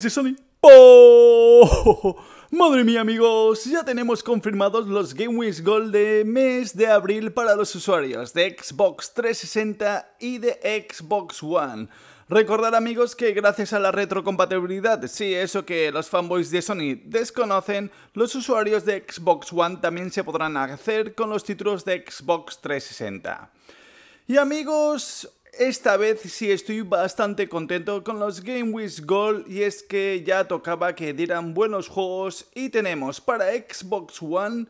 De Sony. ¡Oh! Madre mía amigos, ya tenemos confirmados los Game Gold de mes de abril para los usuarios de Xbox 360 y de Xbox One. Recordar amigos que gracias a la retrocompatibilidad, sí, eso que los fanboys de Sony desconocen, los usuarios de Xbox One también se podrán hacer con los títulos de Xbox 360. Y amigos, esta vez sí estoy bastante contento con los Game With Gold y es que ya tocaba que dieran buenos juegos y tenemos para Xbox One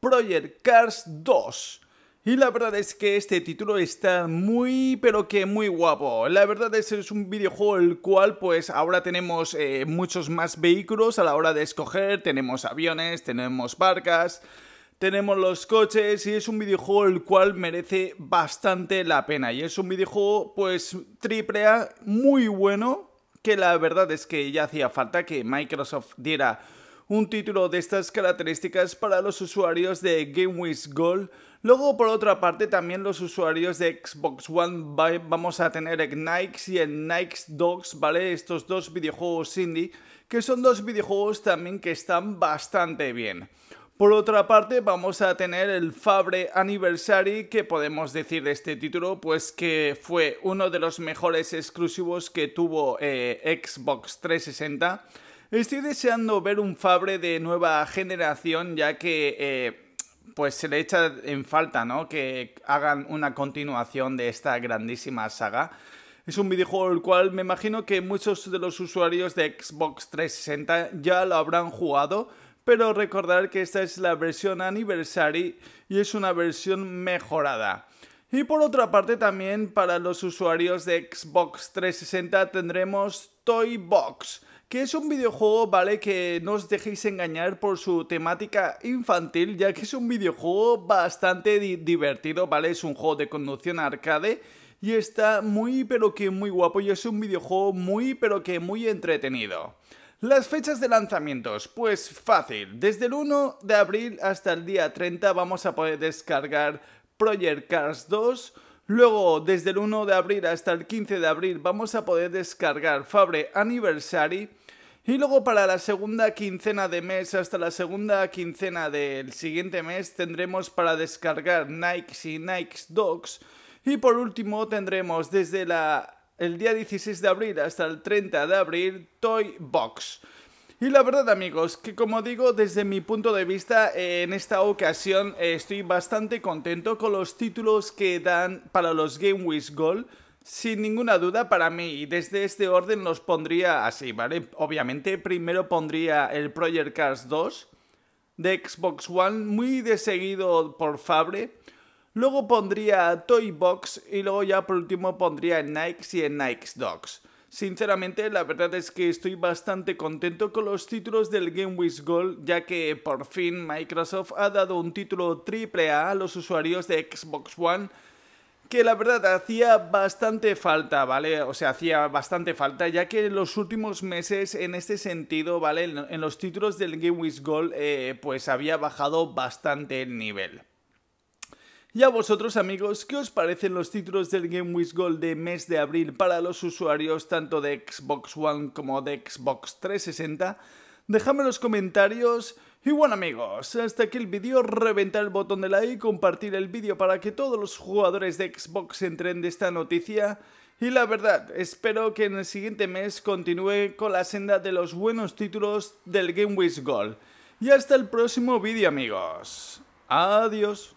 Project Cars 2. Y la verdad es que este título está muy, pero que muy guapo. La verdad es que es un videojuego el cual pues ahora tenemos eh, muchos más vehículos a la hora de escoger. Tenemos aviones, tenemos barcas, tenemos los coches y es un videojuego el cual merece bastante la pena. Y es un videojuego pues triple A muy bueno, que la verdad es que ya hacía falta que Microsoft diera un título de estas características para los usuarios de Game with Gold. Luego, por otra parte, también los usuarios de Xbox One vamos a tener Nikes y el Nikes Dogs, ¿vale? Estos dos videojuegos indie, que son dos videojuegos también que están bastante bien. Por otra parte, vamos a tener el Fabre Anniversary, que podemos decir de este título, pues que fue uno de los mejores exclusivos que tuvo eh, Xbox 360. Estoy deseando ver un Fabre de nueva generación, ya que eh, pues se le echa en falta, Que hagan una continuación de esta grandísima saga. Es un videojuego el cual me imagino que muchos de los usuarios de Xbox 360 ya lo habrán jugado, pero recordar que esta es la versión Anniversary y es una versión mejorada. Y por otra parte también para los usuarios de Xbox 360 tendremos Toy Box, que es un videojuego, ¿vale? Que no os dejéis engañar por su temática infantil, ya que es un videojuego bastante divertido, ¿vale? Es un juego de conducción arcade y está muy pero que muy guapo y es un videojuego muy pero que muy entretenido. Las fechas de lanzamientos, pues fácil, desde el 1 de abril hasta el día 30 vamos a poder descargar Project Cars 2, luego desde el 1 de abril hasta el 15 de abril vamos a poder descargar Fabre Anniversary, y luego para la segunda quincena de mes, hasta la segunda quincena del siguiente mes, tendremos para descargar Nikes y Nikes Dogs. Y por último tendremos desde la el día 16 de abril hasta el 30 de abril Toy Box. Y la verdad amigos, que como digo, desde mi punto de vista, eh, en esta ocasión eh, estoy bastante contento con los títulos que dan para los Game Wish Gold. Sin ninguna duda para mí, y desde este orden los pondría así, ¿vale? Obviamente primero pondría el Project Cars 2 de Xbox One, muy de seguido por Fabre. Luego pondría Toy Box y luego ya por último pondría en Nikes y Nikes Dogs. Sinceramente, la verdad es que estoy bastante contento con los títulos del Game With Gold, ya que por fin Microsoft ha dado un título triple A los usuarios de Xbox One, que la verdad hacía bastante falta, ¿vale? O sea, hacía bastante falta, ya que en los últimos meses, en este sentido, ¿vale? En los títulos del Game With Gold, eh, pues había bajado bastante el nivel. Y a vosotros amigos, ¿qué os parecen los títulos del Game With Gold de mes de abril para los usuarios tanto de Xbox One como de Xbox 360? Dejadme en los comentarios. Y bueno amigos, hasta aquí el vídeo, reventar el botón de like, compartir el vídeo para que todos los jugadores de Xbox entren de esta noticia. Y la verdad, espero que en el siguiente mes continúe con la senda de los buenos títulos del Game With Gold. Y hasta el próximo vídeo amigos. Adiós.